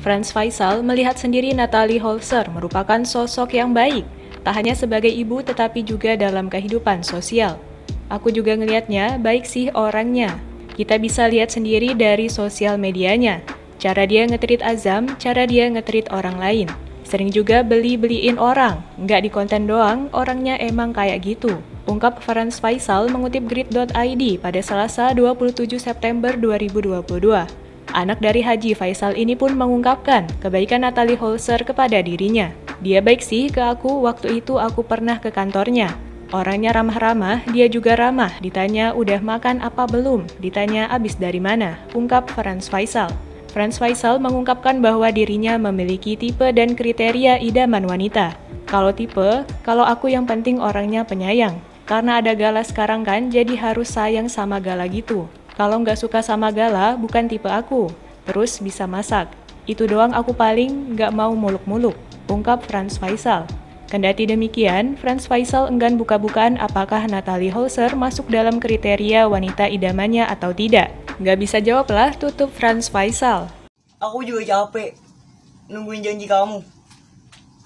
Franz Faisal melihat sendiri Natalie Holzer merupakan sosok yang baik, tak hanya sebagai ibu tetapi juga dalam kehidupan sosial. Aku juga ngelihatnya baik sih orangnya. Kita bisa lihat sendiri dari sosial medianya. Cara dia ngetrit Azam, cara dia ngetrit orang lain. Sering juga beli-beliin orang, nggak di konten doang, orangnya emang kayak gitu. Ungkap Franz Faisal mengutip grid.id pada Selasa 27 September 2022. Anak dari Haji Faisal ini pun mengungkapkan kebaikan Natalie Holzer kepada dirinya. Dia baik sih ke aku, waktu itu aku pernah ke kantornya. Orangnya ramah-ramah, dia juga ramah. Ditanya udah makan apa belum, ditanya abis dari mana, ungkap Franz Faisal. Franz Faisal mengungkapkan bahwa dirinya memiliki tipe dan kriteria idaman wanita. Kalau tipe, kalau aku yang penting orangnya penyayang. Karena ada gala sekarang kan, jadi harus sayang sama gala gitu. Kalau nggak suka sama gala, bukan tipe aku. Terus bisa masak. Itu doang aku paling nggak mau muluk-muluk, ungkap Franz Faisal. Kendati demikian, Franz Faisal enggan buka-bukaan apakah Natalie Holzer masuk dalam kriteria wanita idamannya atau tidak. Nggak bisa jawab lah, tutup Franz Faisal. Aku juga capek nungguin janji kamu.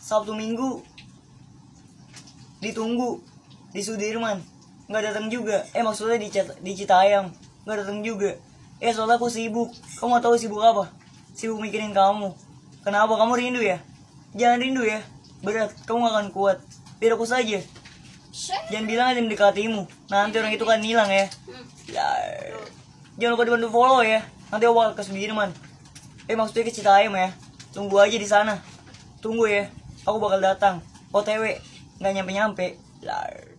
Sabtu minggu ditunggu di Sudirman nggak datang juga. Eh maksudnya di, di nggak datang juga eh soalnya aku sibuk kamu mau tahu sibuk apa sibuk mikirin kamu kenapa kamu rindu ya jangan rindu ya berat kamu gak akan kuat biar aku saja jangan bilang aja mendekatimu nanti orang itu kan hilang ya hmm. ya jangan lupa dibantu follow ya nanti aku ke Sudirman eh maksudnya ke Citayam ya tunggu aja di sana tunggu ya aku bakal datang otw Gak nyampe nyampe lar